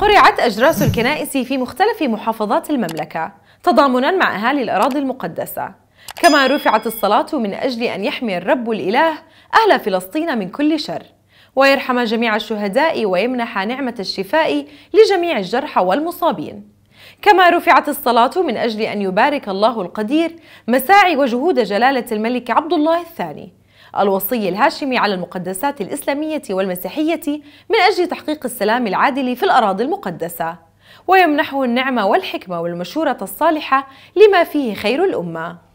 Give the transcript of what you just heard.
قرعت أجراس الكنائس في مختلف محافظات المملكة تضامنا مع أهالي الأراضي المقدسة كما رفعت الصلاة من أجل أن يحمي الرب الإله أهل فلسطين من كل شر ويرحم جميع الشهداء ويمنح نعمة الشفاء لجميع الجرحى والمصابين كما رفعت الصلاة من أجل أن يبارك الله القدير مساعي وجهود جلالة الملك عبد الله الثاني الوصي الهاشمي على المقدسات الإسلامية والمسيحية من أجل تحقيق السلام العادل في الأراضي المقدسة ويمنحه النعمة والحكمة والمشورة الصالحة لما فيه خير الأمة